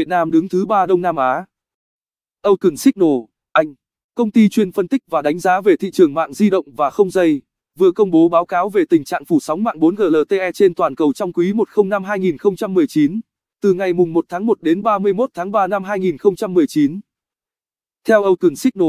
Việt Nam đứng thứ ba Đông Nam Á. Ocean Signal, Anh, công ty chuyên phân tích và đánh giá về thị trường mạng di động và không dây, vừa công bố báo cáo về tình trạng phủ sóng mạng 4G LTE trên toàn cầu trong quý 1 năm 2019, từ ngày mùng 1 tháng 1 đến 31 tháng 3 năm 2019. Theo Ocean Signal,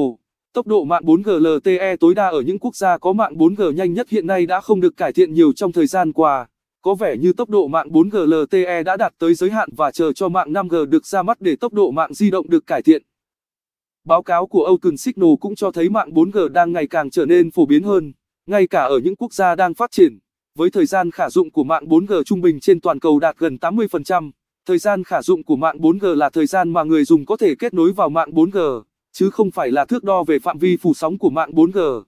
tốc độ mạng 4G LTE tối đa ở những quốc gia có mạng 4G nhanh nhất hiện nay đã không được cải thiện nhiều trong thời gian qua. Có vẻ như tốc độ mạng 4G LTE đã đạt tới giới hạn và chờ cho mạng 5G được ra mắt để tốc độ mạng di động được cải thiện. Báo cáo của Open Signal cũng cho thấy mạng 4G đang ngày càng trở nên phổ biến hơn, ngay cả ở những quốc gia đang phát triển. Với thời gian khả dụng của mạng 4G trung bình trên toàn cầu đạt gần 80%, thời gian khả dụng của mạng 4G là thời gian mà người dùng có thể kết nối vào mạng 4G, chứ không phải là thước đo về phạm vi phủ sóng của mạng 4G.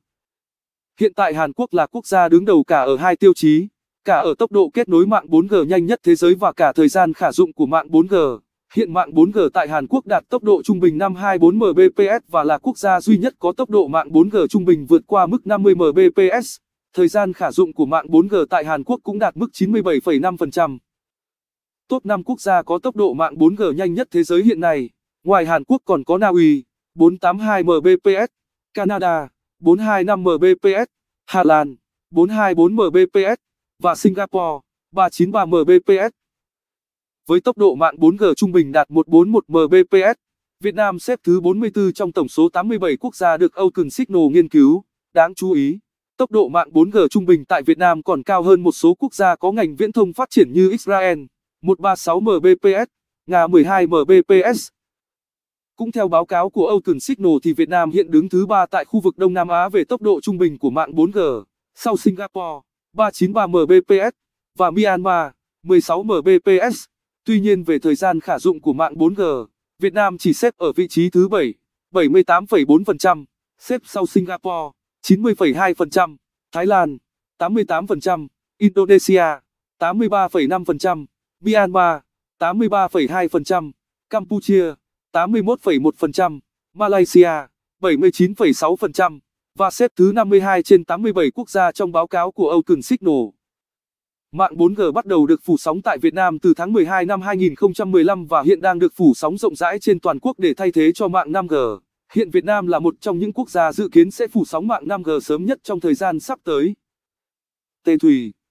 Hiện tại Hàn Quốc là quốc gia đứng đầu cả ở hai tiêu chí, cả ở tốc độ kết nối mạng 4G nhanh nhất thế giới và cả thời gian khả dụng của mạng 4G. Hiện mạng 4G tại Hàn Quốc đạt tốc độ trung bình 524 Mbps và là quốc gia duy nhất có tốc độ mạng 4G trung bình vượt qua mức 50 Mbps. Thời gian khả dụng của mạng 4G tại Hàn Quốc cũng đạt mức 97,5%. Top 5 quốc gia có tốc độ mạng 4G nhanh nhất thế giới hiện nay, ngoài Hàn Quốc còn có Na Uy 482 Mbps, Canada 425 Mbps, Hà Lan 424 Mbps và Singapore 393 Mbps. Với tốc độ mạng 4G trung bình đạt 141 Mbps, Việt Nam xếp thứ 44 trong tổng số 87 quốc gia được Open Signal nghiên cứu. Đáng chú ý, tốc độ mạng 4G trung bình tại Việt Nam còn cao hơn một số quốc gia có ngành viễn thông phát triển như Israel 136 Mbps, Nga 12 Mbps. Cũng theo báo cáo của Open Signal thì Việt Nam hiện đứng thứ ba tại khu vực Đông Nam Á về tốc độ trung bình của mạng 4G, sau Singapore. 393Mbps và Myanmar 16Mbps. Tuy nhiên về thời gian khả dụng của mạng 4G, Việt Nam chỉ xếp ở vị trí thứ 7, 78,4%, xếp sau Singapore, 90,2%, Thái Lan, 88%, Indonesia, 83,5%, Myanmar, 83,2%, Campuchia, 81,1%, Malaysia, 79,6% và xếp thứ 52 trên 87 quốc gia trong báo cáo của Open Signal. Mạng 4G bắt đầu được phủ sóng tại Việt Nam từ tháng 12 năm 2015 và hiện đang được phủ sóng rộng rãi trên toàn quốc để thay thế cho mạng 5G. Hiện Việt Nam là một trong những quốc gia dự kiến sẽ phủ sóng mạng 5G sớm nhất trong thời gian sắp tới. Tê Thủy